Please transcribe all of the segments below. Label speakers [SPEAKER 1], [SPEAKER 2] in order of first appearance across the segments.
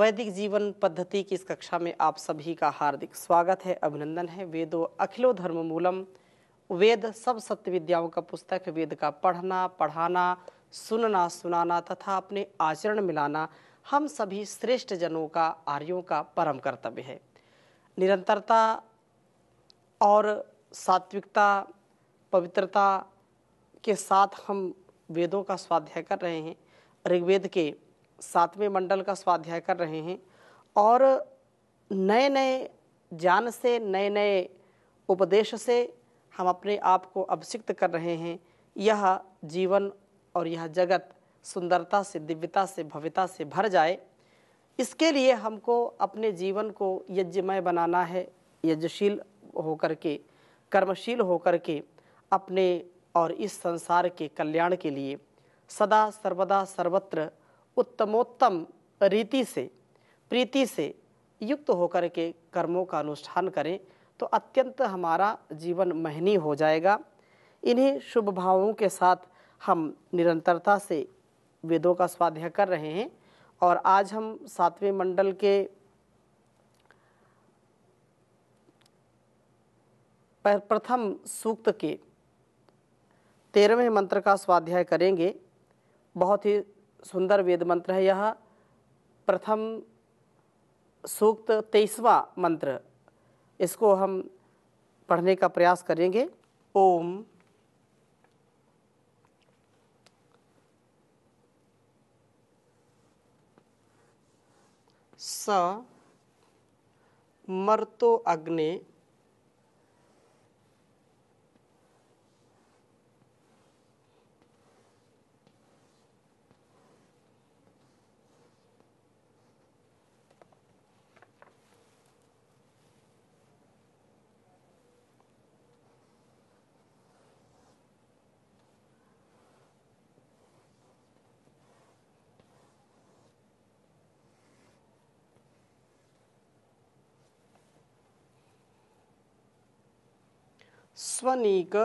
[SPEAKER 1] वैदिक जीवन पद्धति की इस कक्षा में आप सभी का हार्दिक स्वागत है अभिनंदन है वेदो अखिलो धर्म मूलम वेद सब सत्य विद्याओं का पुस्तक वेद का पढ़ना पढ़ाना सुनना सुनाना तथा अपने आचरण मिलाना हम सभी श्रेष्ठ जनों का आर्यों का परम कर्तव्य है निरंतरता और सात्विकता पवित्रता के साथ हम वेदों का स्वाध्याय कर रहे हैं ऋग्वेद के सातवें मंडल का स्वाध्याय कर रहे हैं और नए नए ज्ञान से नए नए उपदेश से हम अपने आप को अभिषिक्त कर रहे हैं यह जीवन और यह जगत सुंदरता से दिव्यता से भव्यता से भर जाए इसके लिए हमको अपने जीवन को यज्ञमय बनाना है यज्ञशील होकर के कर्मशील होकर के अपने और इस संसार के कल्याण के लिए सदा सर्वदा सर्वत्र उत्तमोत्तम रीति से प्रीति से युक्त होकर के कर्मों का अनुष्ठान करें तो अत्यंत हमारा जीवन महनी हो जाएगा इन्हीं शुभ भावों के साथ हम निरंतरता से वेदों का स्वाध्याय कर रहे हैं और आज हम सातवें मंडल के प्रथम सूक्त के तेरहवें मंत्र का स्वाध्याय करेंगे बहुत ही सुंदर वेद मंत्र है यह प्रथम सूक्त तेईसवा मंत्र इसको हम पढ़ने का प्रयास करेंगे ओम स मर्तो अग्नि स्वनीक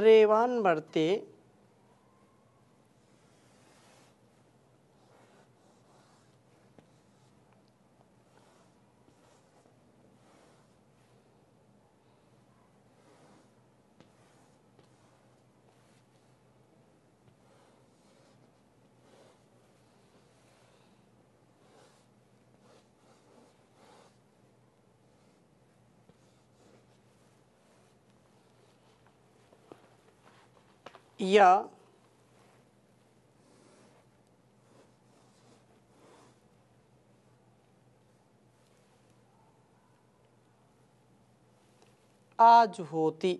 [SPEAKER 1] रेवान बढ़ते या आज होती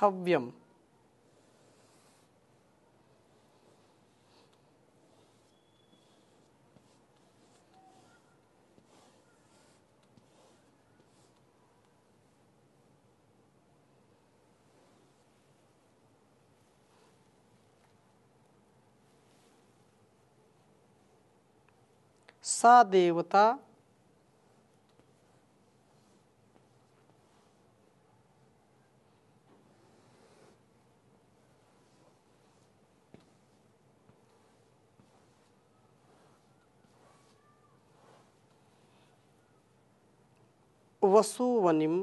[SPEAKER 1] हव्यम सा देवता वसुवनिम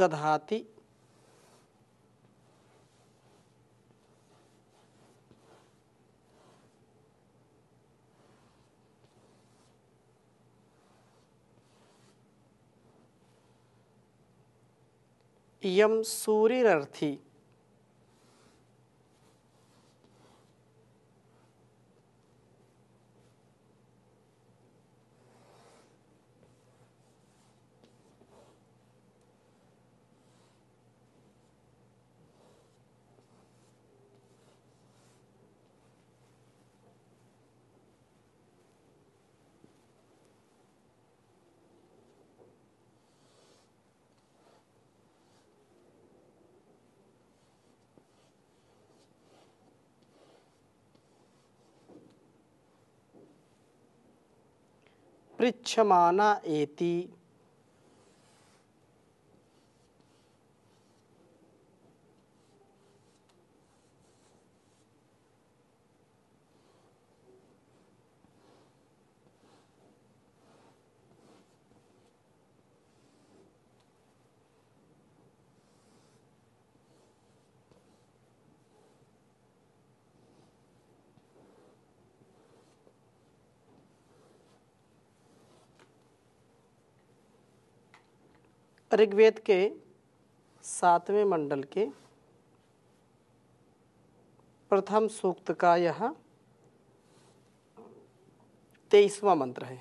[SPEAKER 1] दधाती यम सूर्यरर्थी पृछमाना एति ऋग्वेद के सातवें मंडल के प्रथम सूक्त का यह तेईसवा मंत्र है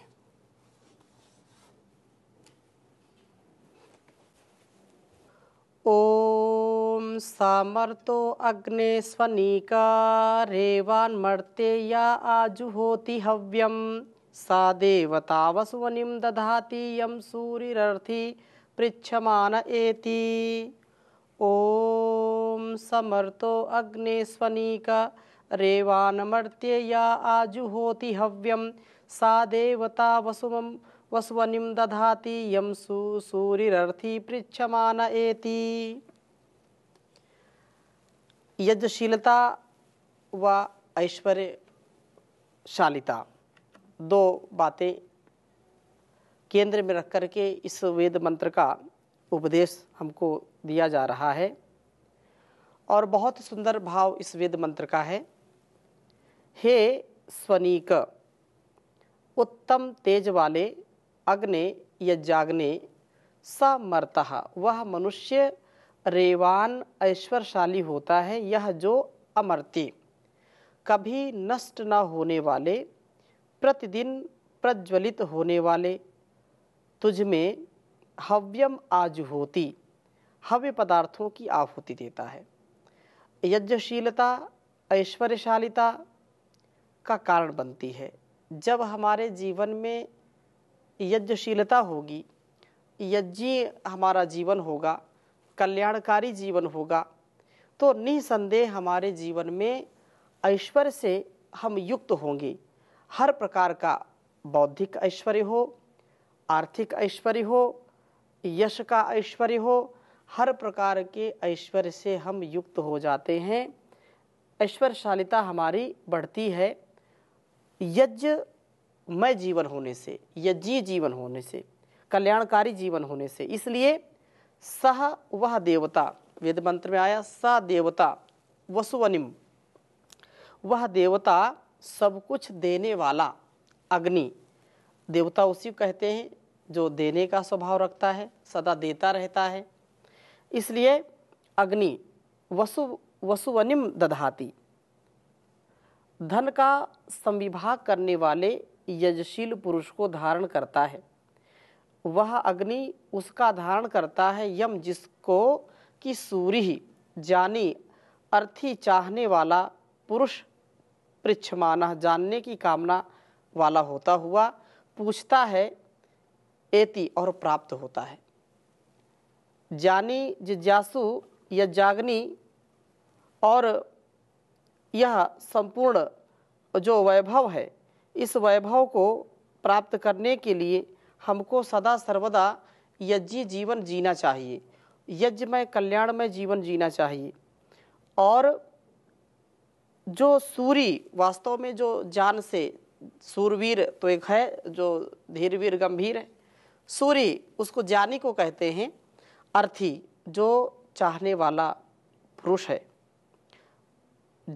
[SPEAKER 1] ओम सामर्तो अग्ने स्वनीका मर्ते या आजुहोति हव्यम सा देवता वसुवनिम दधाति यम सूरीरर्थी पृछमान एति ॐ समर्तो रेवान मर्त्य या आजुहोति हव्यम सा देवता वसुम वसुवनिम दधाति यं सुसूरिरर्थी पृछमान एति यज्ञशीलता व ऐश्वर्यशालिता दो बातें केंद्र में रख करके इस वेद मंत्र का उपदेश हमको दिया जा रहा है और बहुत सुंदर भाव इस वेद मंत्र का है हे स्वनीक उत्तम तेज वाले अग्नि यज्ञाग्नि स मरता वह मनुष्य रेवान ऐश्वर्यशाली होता है यह जो अमर्ति कभी नष्ट न होने वाले प्रतिदिन प्रज्वलित होने वाले तुझ में हव्यम आज होती हव्य पदार्थों की आहुति देता है यज्ञशीलता ऐश्वर्यशालिता का कारण बनती है जब हमारे जीवन में यज्ञशीलता होगी यज्ञ हमारा जीवन होगा कल्याणकारी जीवन होगा तो निसंदेह हमारे जीवन में ऐश्वर्य से हम युक्त होंगे हर प्रकार का बौद्धिक ऐश्वर्य हो आर्थिक ऐश्वर्य हो यश का ऐश्वर्य हो हर प्रकार के ऐश्वर्य से हम युक्त हो जाते हैं ऐश्वर्यशालिता हमारी बढ़ती है यज्ञ मय जीवन होने से यज्ञी जीवन होने से कल्याणकारी जीवन होने से इसलिए सह वह देवता वेद मंत्र में आया स देवता वसुवनिम वह देवता सब कुछ देने वाला अग्नि देवता उसी कहते हैं जो देने का स्वभाव रखता है सदा देता रहता है इसलिए अग्नि वसु वसुवनिम दधाती धन का संविभाग करने वाले यजशील पुरुष को धारण करता है वह अग्नि उसका धारण करता है यम जिसको कि सूर्य ही जानी अर्थी चाहने वाला पुरुष पृछमान जानने की कामना वाला होता हुआ पूछता है एति और प्राप्त होता है जानी जिज्ञासु या जागनी और यह संपूर्ण जो वैभव है इस वैभव को प्राप्त करने के लिए हमको सदा सर्वदा यज्ञी जीवन जीना चाहिए यज्ञ में कल्याण में जीवन जीना चाहिए और जो सूरी वास्तव में जो जान से सूरवीर तो एक है जो धीरवीर गंभीर है सूर्य उसको ज्ञानी को कहते हैं अर्थी जो चाहने वाला पुरुष है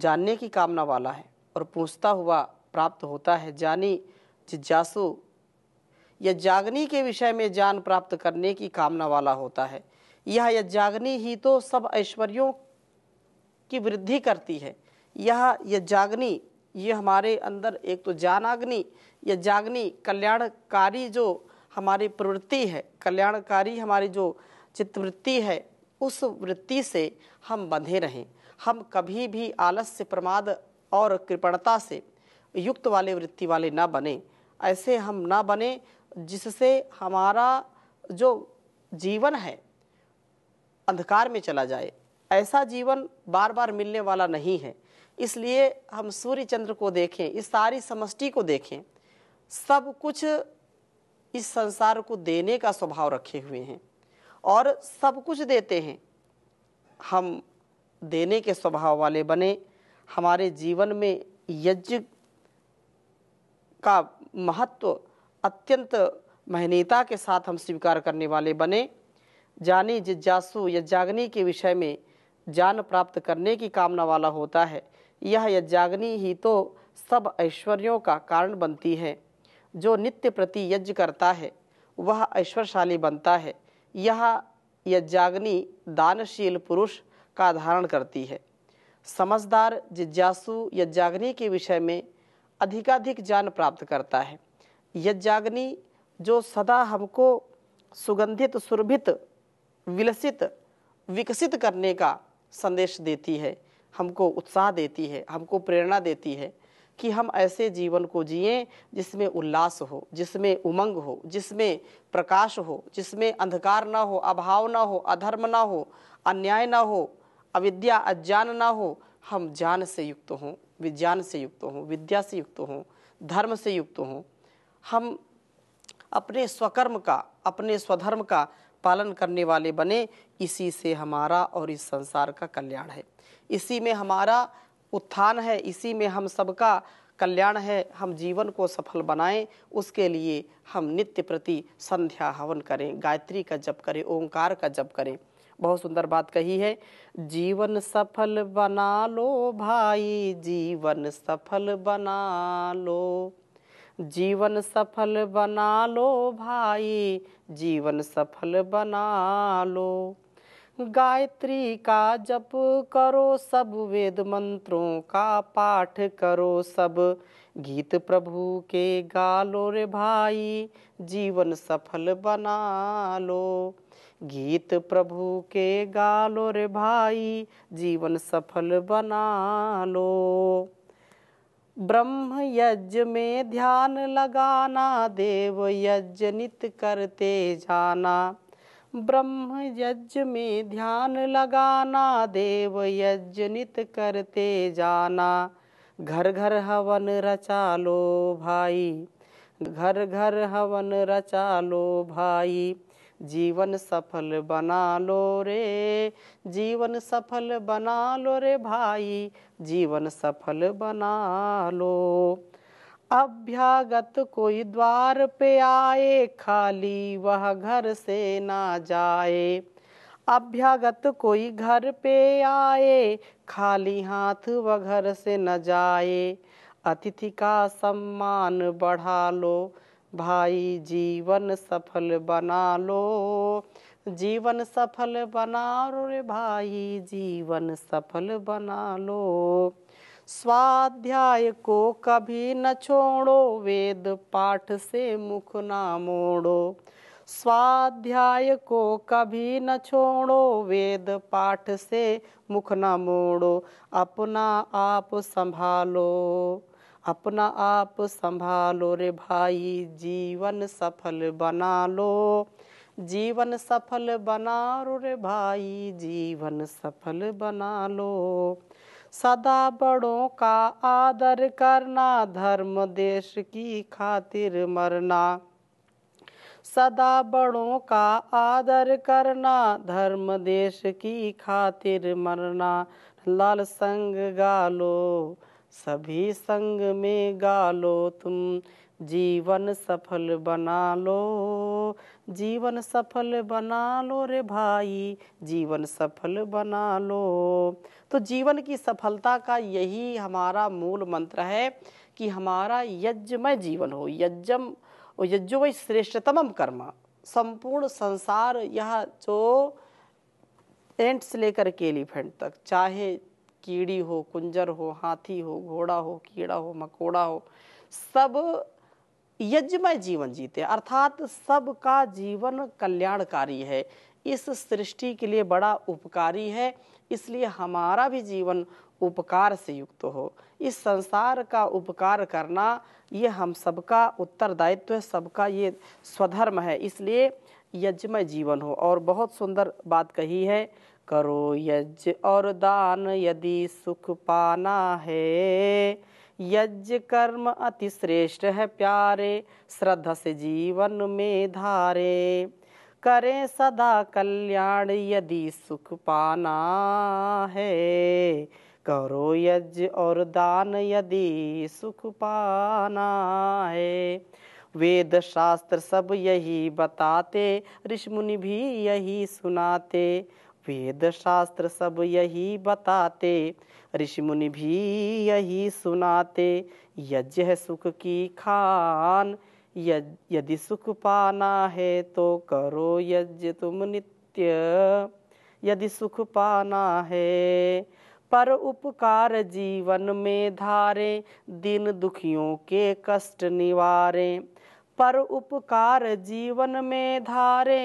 [SPEAKER 1] जानने की कामना वाला है और पूछता हुआ प्राप्त होता है जानी जिज्ञासु या जागनी के विषय में ज्ञान प्राप्त करने की कामना वाला होता है यह जागनी ही तो सब ऐश्वर्यों की वृद्धि करती है यह जागनी ये हमारे अंदर एक तो या जागनी कल्याणकारी जो हमारी प्रवृत्ति है कल्याणकारी हमारी जो चित्तवृत्ति है उस वृत्ति से हम बंधे रहें हम कभी भी आलस्य प्रमाद और कृपणता से युक्त वाले वृत्ति वाले ना बने ऐसे हम ना बने जिससे हमारा जो जीवन है अंधकार में चला जाए ऐसा जीवन बार बार मिलने वाला नहीं है इसलिए हम सूर्य चंद्र को देखें इस सारी समष्टि को देखें सब कुछ इस संसार को देने का स्वभाव रखे हुए हैं और सब कुछ देते हैं हम देने के स्वभाव वाले बने हमारे जीवन में यज्ञ का महत्व अत्यंत महनीता के साथ हम स्वीकार करने वाले बने जानी जिज्ञासु यज्ञाग्नि के विषय में ज्ञान प्राप्त करने की कामना वाला होता है यह यज्ञाग्नि ही तो सब ऐश्वर्यों का कारण बनती है जो नित्य प्रति यज्ञ करता है वह ऐश्वर्यशाली बनता है यह यज्ञाग्नि दानशील पुरुष का धारण करती है समझदार जिज्ञासु यज्ञाग्नि के विषय में अधिकाधिक ज्ञान प्राप्त करता है यज्ञाग्नि जो सदा हमको सुगंधित सुरभित विलसित विकसित करने का संदेश देती है हमको उत्साह देती है हमको प्रेरणा देती है कि हम ऐसे जीवन को जिए जिसमें उल्लास हो जिसमें उमंग हो जिसमें प्रकाश हो जिसमें अंधकार ना हो अभाव ना हो अधर्म ना हो अन्याय ना हो अविद्या अज्ञान ना हो हम ज्ञान से युक्त हों विज्ञान से युक्त हों विद्या से युक्त हों धर्म से युक्त हों हम अपने स्वकर्म का अपने स्वधर्म का पालन करने वाले बने इसी से हमारा और इस संसार का कल्याण है इसी में हमारा उत्थान है इसी में हम सबका कल्याण है हम जीवन को सफल बनाएं उसके लिए हम नित्य प्रति संध्या हवन करें गायत्री का जप करें ओंकार का जप करें बहुत सुंदर बात कही है जीवन सफल बना लो भाई जीवन सफल बना लो जीवन सफल बना लो भाई जीवन सफल बना लो गायत्री का जप करो सब वेद मंत्रों का पाठ करो सब गीत प्रभु के गालो रे भाई जीवन सफल बना लो गीत प्रभु के गालो रे भाई जीवन सफल बना लो ब्रह्म यज्ञ में ध्यान लगाना देव यज्ञ नित करते जाना ब्रह्म यज्ञ में ध्यान लगाना देव यज्ञ नित करते जाना घर घर हवन रचा लो भाई घर घर हवन रचा लो भाई जीवन सफल बना लो रे जीवन सफल बना लो रे भाई जीवन सफल बना लो अभ्यागत कोई द्वार पे आए खाली वह घर से ना जाए अभ्यागत कोई घर पे आए खाली हाथ वह घर से न जाए अतिथि का सम्मान बढ़ा लो भाई जीवन सफल बना लो जीवन सफल बना लो रे भाई जीवन सफल बना लो स्वाध्याय को कभी न छोड़ो वेद पाठ से मुख ना मोड़ो स्वाध्याय को कभी न छोड़ो वेद पाठ से मुख न मोड़ो अपना आप संभालो अपना आप संभालो रे भाई जीवन सफल बना लो जीवन सफल बना रो रे भाई जीवन सफल बना लो सदा बड़ों का आदर करना धर्म देश की खातिर मरना सदा बड़ों का आदर करना धर्म देश की खातिर मरना लाल संग गालो सभी संग में गालो तुम जीवन सफल बना लो जीवन सफल बना लो रे भाई जीवन सफल बना लो तो जीवन की सफलता का यही हमारा मूल मंत्र है कि हमारा यज्ञमय जीवन हो यज्ञम वही श्रेष्ठतम कर्म संपूर्ण संसार यह जो एंट्स से लेकर के एलिफेंट तक चाहे कीड़ी हो कुंजर हो हाथी हो घोड़ा हो कीड़ा हो मकोड़ा हो सब यज्ञमय जीवन जीते अर्थात सबका जीवन कल्याणकारी है इस सृष्टि के लिए बड़ा उपकारी है इसलिए हमारा भी जीवन उपकार से युक्त हो इस संसार का उपकार करना ये हम सबका उत्तरदायित्व है सबका ये स्वधर्म है इसलिए यज्ञमय जीवन हो और बहुत सुंदर बात कही है करो यज्ञ और दान यदि सुख पाना है यज्ञ कर्म अति श्रेष्ठ है प्यारे श्रद्धा से जीवन में धारे करें सदा कल्याण यदि सुख पाना है करो यज्ञ और दान यदि सुख पाना है वेद शास्त्र सब यही बताते ऋषि भी यही सुनाते वेद शास्त्र सब यही बताते ऋषि मुनि भी यही सुनाते यज्ञ है सुख की खान यदि सुख पाना है तो करो यज्ञ तुम नित्य यदि सुख पाना है पर उपकार जीवन में धारे दिन दुखियों के कष्ट निवारे पर उपकार जीवन में धारे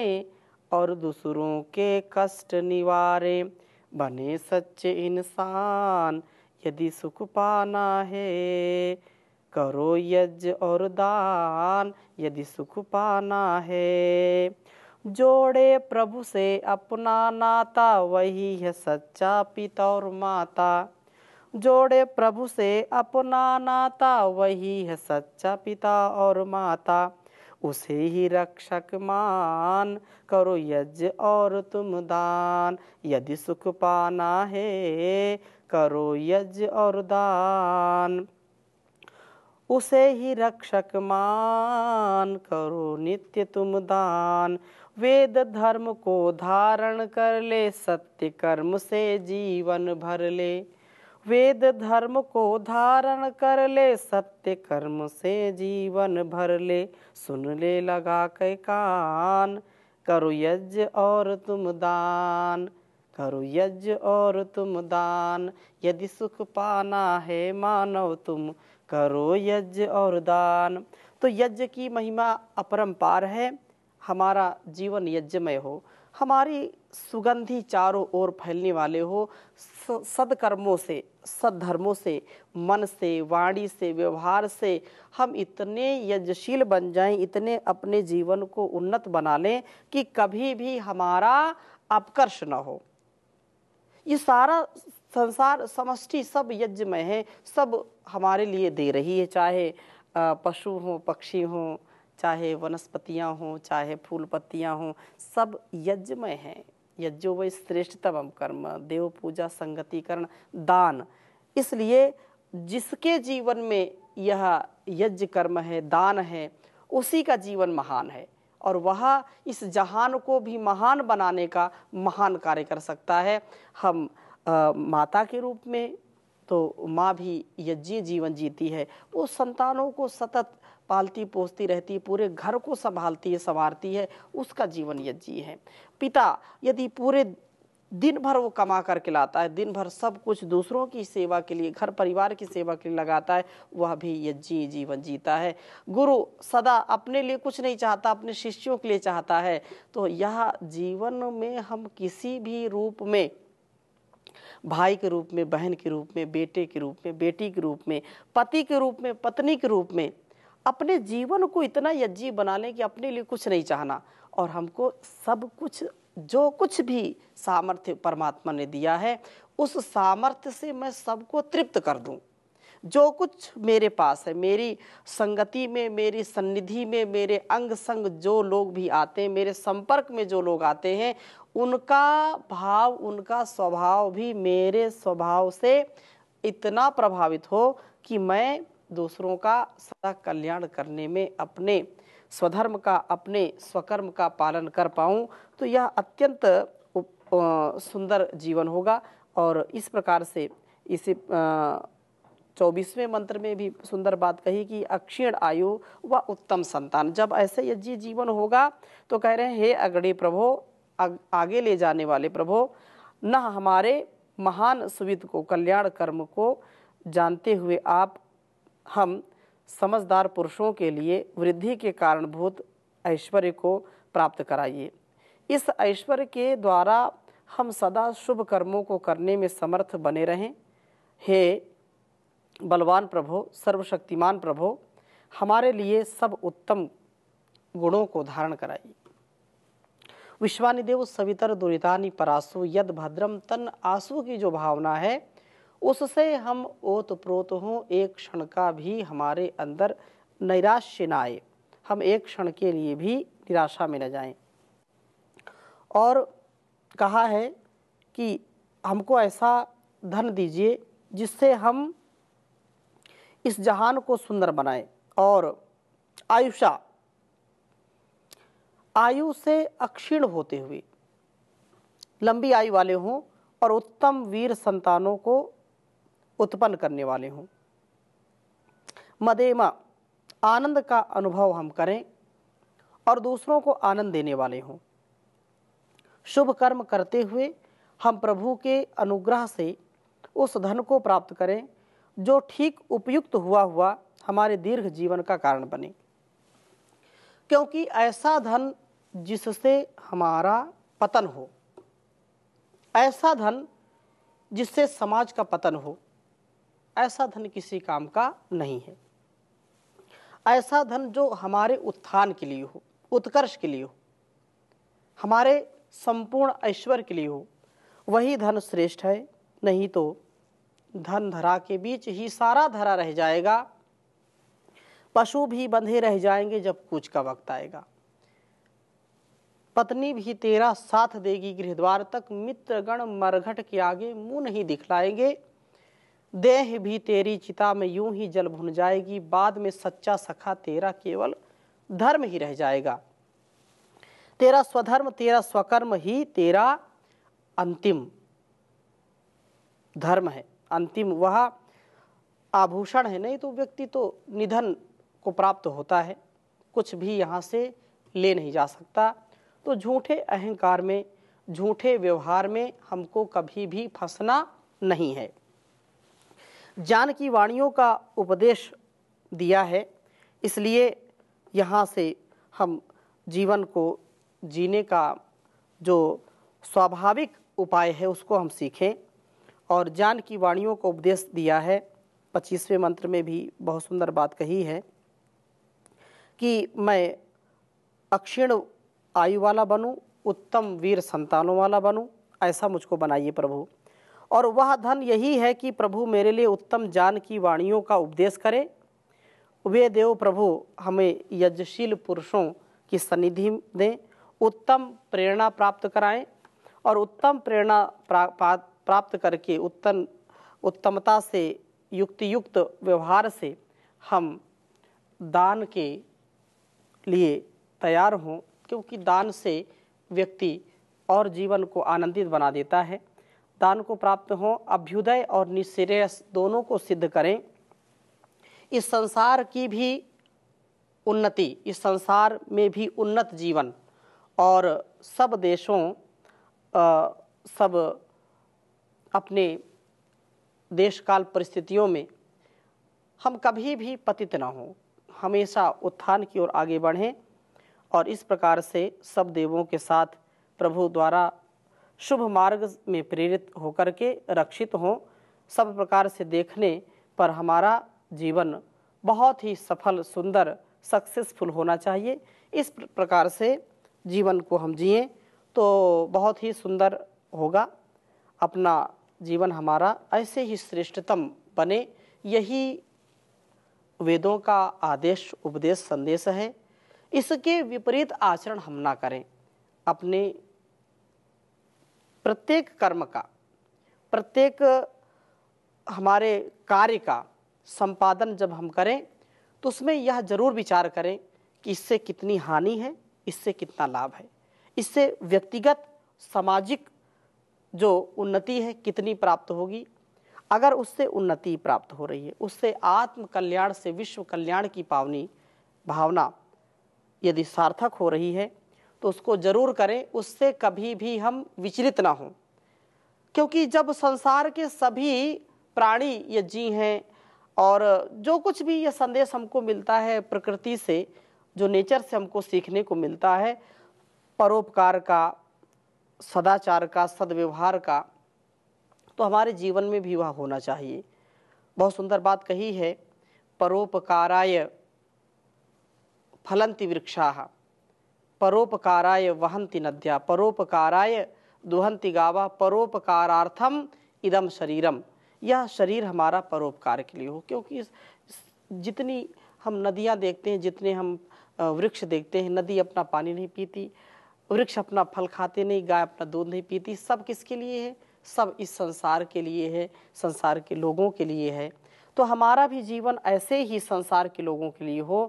[SPEAKER 1] और दूसरों के कष्ट निवारे बने सच्चे इंसान यदि सुख पाना है करो यज्ञ और दान यदि सुख पाना है जोड़े प्रभु से अपना नाता वही है सच्चा पिता और माता जोड़े प्रभु से अपना नाता वही है सच्चा पिता और माता उसे ही रक्षक मान करो यज्ञ और तुम दान यदि सुख पाना है करो यज्ञ और दान उसे ही रक्षक मान करो नित्य तुम दान वेद धर्म को धारण कर ले सत्य कर्म से जीवन भर ले वेद धर्म को धारण कर ले सत्य कर्म से जीवन भर ले सुन ले लगा के कान करो यज्ञ और तुम दान करो यज्ञ और तुम दान यदि सुख पाना है मानव तुम करो यज्ञ और दान तो यज्ञ की महिमा अपरम्पार है हमारा जीवन यज्ञमय हो हमारी सुगंधी चारों ओर फैलने वाले हो सदकर्मों से सदधर्मों से मन से वाणी से व्यवहार से हम इतने यज्ञशील बन जाएं इतने अपने जीवन को उन्नत बना लें कि कभी भी हमारा अपकर्ष न हो ये सारा संसार समष्टि सब यज्ञ में है सब हमारे लिए दे रही है चाहे पशु हों पक्षी हों चाहे वनस्पतियाँ हों चाहे फूल पत्तियाँ हों सब यज्ञमय हैं यज्ञो व श्रेष्ठतम कर्म देव पूजा संगतिकरण दान इसलिए जिसके जीवन में यह यज्ञ कर्म है दान है उसी का जीवन महान है और वह इस जहान को भी महान बनाने का महान कार्य कर सकता है हम आ, माता के रूप में तो माँ भी यज्ञ जीवन जीती है वो तो संतानों को सतत पालती पोसती रहती है पूरे घर को संभालती है संवारती है उसका जीवन यज्ञी है पिता यदि पूरे दिन भर वो कमा करके लाता है दिन भर सब कुछ दूसरों की सेवा के लिए घर परिवार की सेवा के लिए लगाता है वह भी यज्ञी जीवन जीता है गुरु सदा अपने लिए कुछ नहीं चाहता अपने शिष्यों के लिए चाहता है तो यह जीवन में हम किसी भी रूप में भाई के रूप में बहन के रूप में बेटे के रूप में बेटी के रूप में पति के रूप में पत्नी के रूप में अपने जीवन को इतना यज्जी बना लें कि अपने लिए कुछ नहीं चाहना और हमको सब कुछ जो कुछ भी सामर्थ्य परमात्मा ने दिया है उस सामर्थ्य से मैं सबको तृप्त कर दूं जो कुछ मेरे पास है मेरी संगति में मेरी सन्निधि में मेरे अंग संग जो लोग भी आते हैं मेरे संपर्क में जो लोग आते हैं उनका भाव उनका स्वभाव भी मेरे स्वभाव से इतना प्रभावित हो कि मैं दूसरों का सदा कल्याण करने में अपने स्वधर्म का अपने स्वकर्म का पालन कर पाऊँ तो यह अत्यंत सुंदर जीवन होगा और इस प्रकार से इसे चौबीसवें मंत्र में भी सुंदर बात कही कि अक्षीण आयु व उत्तम संतान जब ऐसे यज्ञ जीवन होगा तो कह रहे हैं हे अगड़े प्रभो आगे ले जाने वाले प्रभो न हमारे महान सुविध को कल्याण कर्म को जानते हुए आप हम समझदार पुरुषों के लिए वृद्धि के कारणभूत ऐश्वर्य को प्राप्त कराइए इस ऐश्वर्य के द्वारा हम सदा शुभ कर्मों को करने में समर्थ बने रहें हे बलवान प्रभो सर्वशक्तिमान प्रभो हमारे लिए सब उत्तम गुणों को धारण कराइए विश्वानिदेव सवितर दुरितानि परासु यद भद्रम तन आंसू की जो भावना है उससे हम ओत प्रोत हों एक क्षण का भी हमारे अंदर नैराश्य न आए हम एक क्षण के लिए भी निराशा में न जाएं और कहा है कि हमको ऐसा धन दीजिए जिससे हम इस जहान को सुंदर बनाएं और आयुषा आयु से अक्षीण होते हुए लंबी आयु वाले हों और उत्तम वीर संतानों को उत्पन्न करने वाले हों मदेमा आनंद का अनुभव हम करें और दूसरों को आनंद देने वाले हों शुभ कर्म करते हुए हम प्रभु के अनुग्रह से उस धन को प्राप्त करें जो ठीक उपयुक्त हुआ हुआ हमारे दीर्घ जीवन का कारण बने क्योंकि ऐसा धन जिससे हमारा पतन हो ऐसा धन जिससे समाज का पतन हो ऐसा धन किसी काम का नहीं है ऐसा धन जो हमारे उत्थान के लिए हो उत्कर्ष के लिए हो हमारे संपूर्ण ऐश्वर्य के लिए हो वही धन श्रेष्ठ है नहीं तो धन धरा के बीच ही सारा धरा रह जाएगा पशु भी बंधे रह जाएंगे जब कुछ का वक्त आएगा पत्नी भी तेरा साथ देगी गृहद्वार तक मित्रगण मरघट के आगे मुंह नहीं दिखलाएंगे देह भी तेरी चिता में यूं ही जल भुन जाएगी बाद में सच्चा सखा तेरा केवल धर्म ही रह जाएगा तेरा स्वधर्म तेरा स्वकर्म ही तेरा अंतिम धर्म है अंतिम वह आभूषण है नहीं तो व्यक्ति तो निधन को प्राप्त होता है कुछ भी यहाँ से ले नहीं जा सकता तो झूठे अहंकार में झूठे व्यवहार में हमको कभी भी फंसना नहीं है जान की वाणियों का उपदेश दिया है इसलिए यहाँ से हम जीवन को जीने का जो स्वाभाविक उपाय है उसको हम सीखें और जान की वाणियों को उपदेश दिया है पच्चीसवें मंत्र में भी बहुत सुंदर बात कही है कि मैं अक्षीण आयु वाला बनूं उत्तम वीर संतानों वाला बनूं ऐसा मुझको बनाइए प्रभु और वह धन यही है कि प्रभु मेरे लिए उत्तम जान की वाणियों का उपदेश करें वे देव प्रभु हमें यज्ञशील पुरुषों की सनिधि दें उत्तम प्रेरणा प्राप्त कराएं और उत्तम प्रेरणा प्राप्त करके उत्तम उत्तमता से युक्ति युक्त व्यवहार से हम दान के लिए तैयार हों क्योंकि दान से व्यक्ति और जीवन को आनंदित बना देता है दान को प्राप्त हों अभ्युदय और निश्रेयस दोनों को सिद्ध करें इस संसार की भी उन्नति इस संसार में भी उन्नत जीवन और सब देशों आ, सब अपने देशकाल परिस्थितियों में हम कभी भी पतित ना हों हमेशा उत्थान की ओर आगे बढ़ें और इस प्रकार से सब देवों के साथ प्रभु द्वारा शुभ मार्ग में प्रेरित होकर के रक्षित हों सब प्रकार से देखने पर हमारा जीवन बहुत ही सफल सुंदर सक्सेसफुल होना चाहिए इस प्रकार से जीवन को हम जिए तो बहुत ही सुंदर होगा अपना जीवन हमारा ऐसे ही श्रेष्ठतम बने यही वेदों का आदेश उपदेश संदेश है इसके विपरीत आचरण हम ना करें अपने प्रत्येक कर्म का प्रत्येक हमारे कार्य का संपादन जब हम करें तो उसमें यह जरूर विचार करें कि इससे कितनी हानि है इससे कितना लाभ है इससे व्यक्तिगत सामाजिक जो उन्नति है कितनी प्राप्त होगी अगर उससे उन्नति प्राप्त हो रही है उससे आत्म कल्याण से विश्व कल्याण की पावनी भावना यदि सार्थक हो रही है तो उसको जरूर करें उससे कभी भी हम विचलित ना हों क्योंकि जब संसार के सभी प्राणी ये जी हैं और जो कुछ भी ये संदेश हमको मिलता है प्रकृति से जो नेचर से हमको सीखने को मिलता है परोपकार का सदाचार का सदव्यवहार का तो हमारे जीवन में भी वह होना चाहिए बहुत सुंदर बात कही है परोपकाराय फलंती वृक्षा परोपकाराय वहंती नद्या परोपकाराय दुहंती गावा परोपकारार्थम इदम शरीरम यह शरीर हमारा परोपकार के लिए हो क्योंकि जितनी हम नदियाँ देखते हैं जितने हम वृक्ष देखते हैं नदी अपना पानी नहीं पीती वृक्ष अपना फल खाते नहीं गाय अपना दूध नहीं पीती सब किसके लिए है सब इस संसार के लिए है संसार के लोगों के लिए है तो हमारा भी जीवन ऐसे ही संसार के लोगों के लिए हो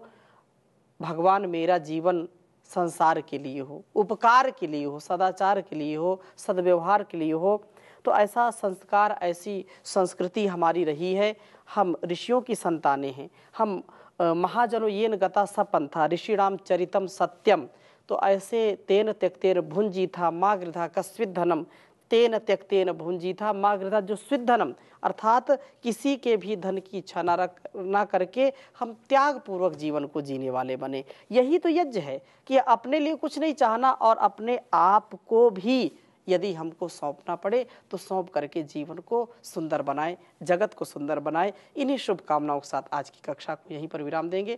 [SPEAKER 1] भगवान मेरा जीवन संसार के लिए हो उपकार के लिए हो सदाचार के लिए हो सदव्यवहार के लिए हो तो ऐसा संस्कार ऐसी संस्कृति हमारी रही है हम ऋषियों की संतानें हैं हम महाजनो ये गता सपंथा ऋषि राम चरितम सत्यम तो ऐसे तेन त्यक्तेर भुंजी था माँ गृधा कस्वित धनम तेन त्यक्तेन भुंजीथा माँ गृहता जो स्विधनम अर्थात किसी के भी धन की इच्छा ना रख ना करके हम त्याग पूर्वक जीवन को जीने वाले बने यही तो यज्ञ है कि अपने लिए कुछ नहीं चाहना और अपने आप को भी यदि हमको सौंपना पड़े तो सौंप करके जीवन को सुंदर बनाएं जगत को सुंदर बनाएं इन्हीं शुभकामनाओं के साथ आज की कक्षा को यहीं पर विराम देंगे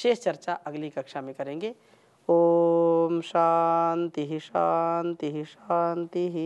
[SPEAKER 1] शेष चर्चा अगली कक्षा में करेंगे ॐ शान्तिः शान्तिः शान्तिः